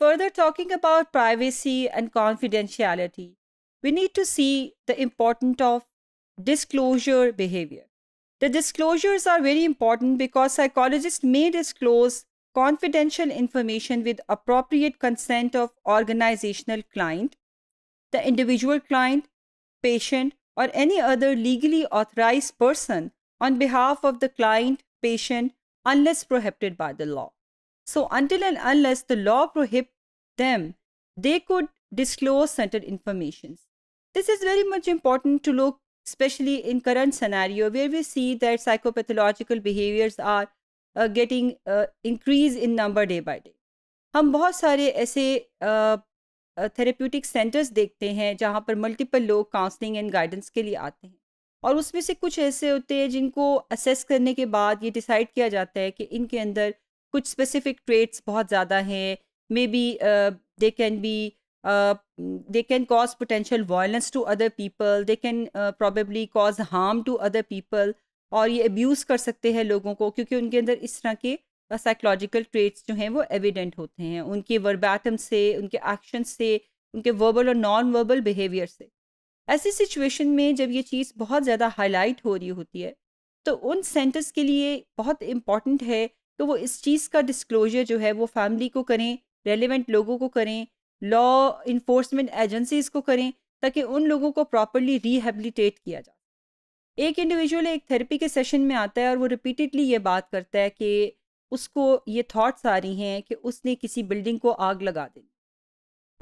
Further, talking about privacy and confidentiality, we need to see the importance of disclosure behavior. The disclosures are very important because psychologists may disclose confidential information with appropriate consent of organizational client, the individual client, patient, or any other legally authorized person on behalf of the client, patient, unless prohibited by the law. So until and unless the law prohibit them, they could disclose certain information. This is very much important to look, especially in current scenario where we see that psychopathological behaviors are uh, getting uh, increase in number day by day. हम बहुत सारे ऐसे therapeutic uh, centres देखते हैं जहाँ पर multiple लोग counselling and guidance के लिए आते हैं और उसमें से कुछ ऐसे होते हैं जिनको असेस करने के बाद ये डिसाइड किया जाता है कि इनके अंदर कुछ स्पेसिफिक ट्रेट्स बहुत ज़्यादा हैं maybe they can be they can cause potential violence to other people they can probably cause harm to other people और ये अब्यूज़ कर सकते हैं लोगों को क्योंकि उनके अंदर इस तरह के साइकोलॉजिकल uh, ट्रेट्स जो हैं वो एविडेंट होते हैं उनके वर्बैटम से उनके एक्शन से उनके वर्बल और नॉन वर्बल बिहेवियर से ऐसी सिचुएशन में जब ये चीज़ बहुत ज़्यादा हाईलाइट हो रही होती है तो उन सेंटर्स के लिए बहुत इम्पॉर्टेंट है तो वो इस चीज़ का डिस्क्लोजर जो है वो फैमिली को करें रेलिवेंट लोगों को करें लॉ इन्फोर्समेंट एजेंसीज को करें ताकि उन लोगों को प्रॉपरली रिहेबिलिटेट किया जाए एक इंडिविजुअल एक थेरेपी के सेशन में आता है और वो रिपीटेडली ये बात करता है कि उसको ये थॉट्स आ रही हैं कि उसने किसी बिल्डिंग को आग लगा दी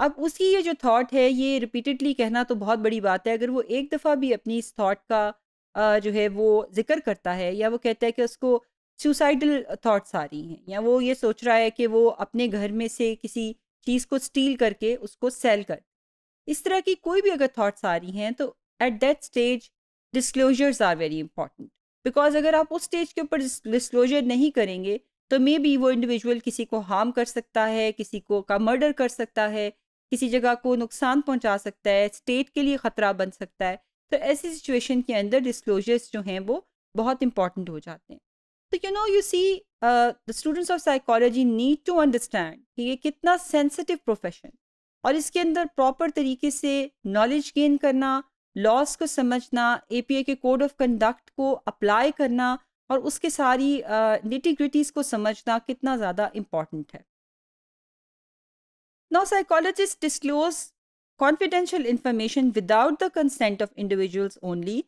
अब उसकी ये जो थॉट है ये रिपीटेडली कहना तो बहुत बड़ी बात है अगर वो एक दफ़ा भी अपनी इस थॉट का जो है वो जिक्र करता है या वो कहता है कि उसको सुसाइडल थाट्स आ रही हैं या वो ये सोच रहा है कि वो अपने घर में से किसी चीज़ को स्टील करके उसको सेल कर इस तरह की कोई भी अगर थाट्स आ रही हैं तो at that stage disclosures are very important because अगर आप उस स्टेज के ऊपर डिस्क्लोजर नहीं करेंगे तो मे बी वो इंडिविजुअल किसी को हार्म कर सकता है किसी को का मर्डर कर सकता है किसी जगह को नुकसान पहुंचा सकता है स्टेट के लिए ख़तरा बन सकता है तो ऐसी सिचुएशन के अंदर डिस्क्लोजर्स जो हैं वो बहुत इंपॉर्टेंट हो जाते हैं तो you know you see the students of psychology need to understand कि ये कितना सेंसिटिव प्रोफेशन और इसके अंदर प्रॉपर तरीके से नॉलेज गेन करना लॉस को समझना ए के कोड ऑफ कंडक्ट को अप्लाई करना और उसके सारी निटिग्रिटीज़ uh, को समझना कितना ज़्यादा इम्पॉर्टेंट है no psychologist disclose confidential information without the consent of individuals only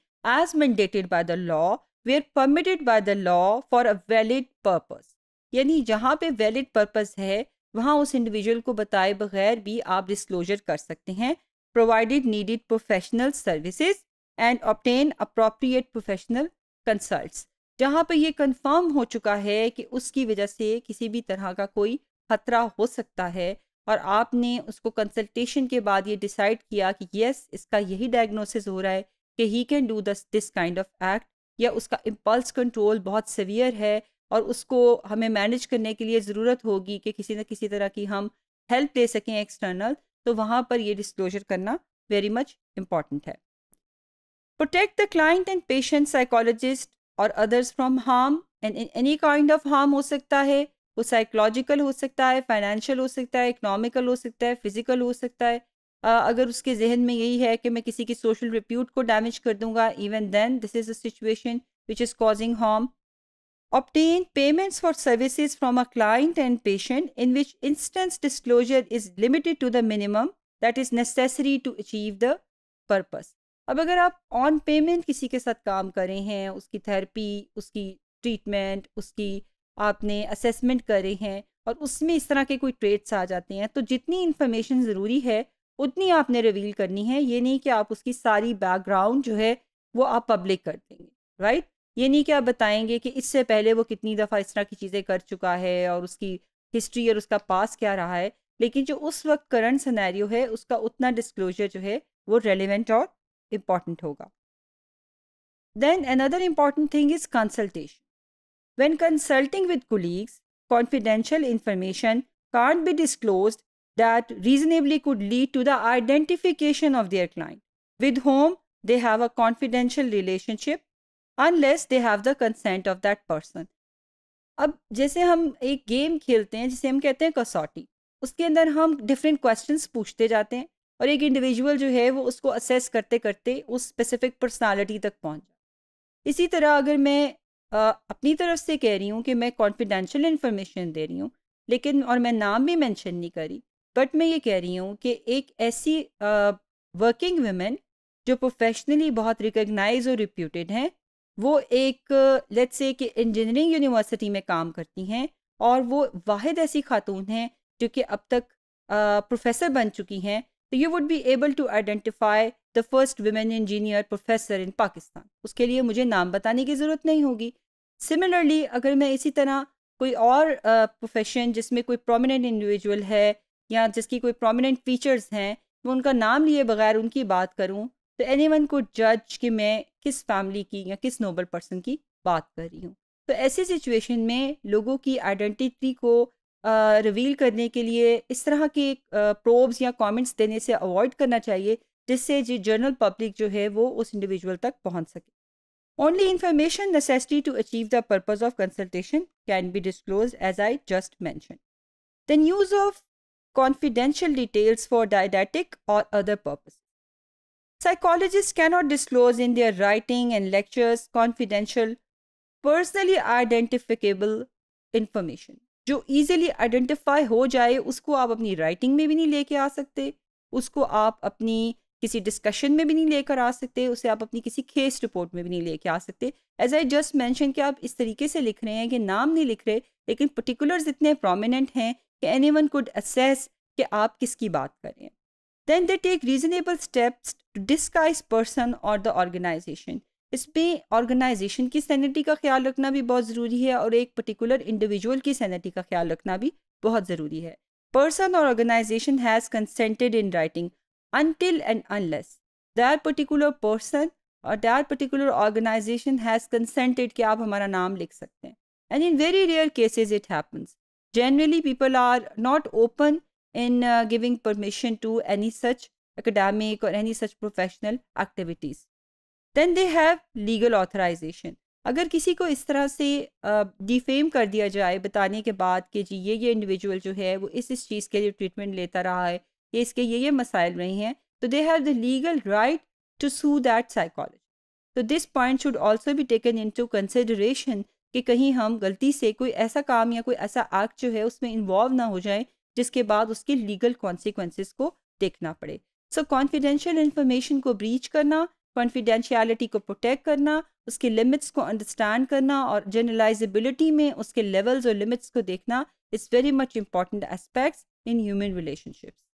as mandated by the law where permitted by the law for a valid purpose यानी जहाँ पे वैलिड पर्पस है वहाँ उस इंडिविजुअल को बताए बगैर भी आप डिस्क्लोजर कर सकते हैं provided needed professional services and obtain appropriate professional consult जहाँ पर यह कंफर्म हो चुका है कि उसकी वजह से किसी भी तरह का कोई खतरा हो सकता है और आपने उसको कंसल्टेशन के बाद ये डिसाइड किया कि यस इसका यही डायग्नोसिस हो रहा है कि he can do this kind of act या उसका इम्पल्स कंट्रोल बहुत सवियर है और उसको हमें मैनेज करने के लिए ज़रूरत होगी कि किसी न किसी तरह की हम हेल्प ले सकें एक्सटर्नल तो वहाँ पर ये डिस्क्लोजर करना वेरी मच इम्पॉर्टेंट है protect the client and patient psychologist और others from harm and any kind of harm हो सकता है वो साइकोलॉजिकल हो सकता है फाइनेंशियल हो सकता है इकोनॉमिकल हो सकता है फिजिकल हो सकता है अगर उसके जहन में यही है कि मैं किसी की सोशल रिप्यूट को डैमेज कर दूंगा even then this is a situation which is causing harm obtain payments for services from a client and patient in which instance disclosure is limited to the minimum that is necessary to achieve the purpose अब अगर आप on payment किसी के साथ काम करें हैं उसकी थेरेपी उसकी ट्रीटमेंट उसकी आपने असेसमेंट करे हैं और उसमें इस तरह के कोई ट्रेड्स आ जाते हैं तो जितनी इन्फॉर्मेशन ज़रूरी है उतनी आपने रिवील करनी है ये नहीं कि आप उसकी सारी बैकग्राउंड जो है वो आप पब्लिक कर देंगे राइट ये नहीं कि आप बताएंगे कि इससे पहले वो कितनी दफ़ा इस तरह की चीज़ें कर चुका है और उसकी हिस्ट्री और उसका पास क्या रहा है लेकिन जो उस वक्त करंट सिनेरियो है उसका उतना डिस्क्लोजर जो है वो रेलिवेंट और इम्पॉर्टेंट होगा then another important thing is consultation when consulting with colleagues confidential information can't be disclose that reasonably could lead to the identification of their client with whom they have a confidential relationship unless they have the consent of that person. अब जैसे हम एक game खेलते हैं जिसे हम कहते हैं कसौटी उसके अंदर हम डिफरेंट क्वेश्चंस पूछते जाते हैं और एक इंडिविजुअल जो है वो उसको असेस करते करते उस स्पेसिफिक पर्सनालिटी तक पहुंच जाए इसी तरह अगर मैं आ, अपनी तरफ से कह रही हूँ कि मैं कॉन्फिडेंशियल इन्फॉर्मेशन दे रही हूँ लेकिन और मैं नाम भी मेंशन नहीं करी बट मैं ये कह रही हूँ कि एक ऐसी वर्किंग वमेन जो प्रोफेशनली बहुत रिकग्नाइज और रिप्यूटेड हैं वो एक लेट्स से कि इंजीनियरिंग यूनिवर्सिटी में काम करती हैं और वो वाद ऐसी खातून हैं जो कि अब तक प्रोफेसर बन चुकी हैं तो you would be able to identify the first women engineer professor in Pakistan उसके लिए मुझे नाम बताने की ज़रूरत नहीं होगी सिमिलरली अगर मैं इसी तरह कोई और प्रोफेशन जिसमें कोई प्रोमिनेंट इंडिविजुअल है या जिसकी कोई प्रोमिनेंट फीचर्स हैं मैं उनका नाम लिए बगैर उनकी बात करूँ तो एनी वन को जज कि मैं किस फैमिली की या किस नोबल पर्सन की बात कर रही हूँ तो ऐसी सिचुएशन में लोगों की आइडेंटिटी को रिवील करने के लिए इस तरह के प्रोब्स या कमेंट्स देने से अवॉइड करना चाहिए जिससे जी जनरल पब्लिक जो है वो उस इंडिविजुअल तक पहुंच सके only information necessity to achieve the purpose of consultation can be disclose as I just mention the use of confidential details for didactic or other purposes. Psychologists cannot disclose in their writing and lectures confidential, personally identifiable information. जो easily identify हो जाए उसको आप अपनी writing में भी नहीं लेके आ सकते उसको आप अपनी किसी डिस्कशन में भी नहीं लेकर आ सकते उसे आप अपनी किसी केस रिपोर्ट में भी नहीं लेके आ सकते एज आई जस्ट मैंशन कि आप इस तरीके से लिख रहे हैं कि नाम नहीं लिख रहे लेकिन पर्टिकुलर्स इतने प्रोमिनेंट हैं कि एनी वन कुड असेस कि आप किसकी बात करें then they take reasonable steps to disguise person और द ऑर्गेनाइजेशन इसमें ऑर्गेनाइजेशन की सैनिटी का ख्याल रखना भी बहुत ज़रूरी है और एक पर्टिकुलर इंडिविजुअल की सैनिटी का ख्याल रखना भी बहुत ज़रूरी है पर्सन और organisation has consented in writing until and unless their particular person और their particular organisation has consented कि आप हमारा नाम लिख सकते हैं and in very rare cases it happens generally people are not open in uh, giving permission to any such academic or any such professional activities then they have legal authorization अगर किसी को इस तरह से डिफेम uh, कर दिया जाए बताने के बाद कि जी ये ये इंडिविजुअल जो है वो इस इस चीज़ के लिए ट्रीटमेंट लेता रहा है ये इसके ये ये मसाइल नहीं हैं तो they have the legal right to sue that psychology तो this point should also be taken into consideration कि कहीं हम गलती से कोई ऐसा काम या कोई ऐसा एक्ट जो है उसमें इन्वॉल्व ना हो जाए जिसके बाद उसके लीगल कॉन्सिक्वेंसेस को देखना पड़े सो कॉन्फिडेंशियल इन्फॉर्मेशन को ब्रीच करना कॉन्फिडेंशियलिटी को प्रोटेक्ट करना उसके लिमिट्स को अंडरस्टैंड करना और जनरलाइजेबिलिटी में उसके लेवल्स और लिमिट्स को देखना is very much important aspects in human relationships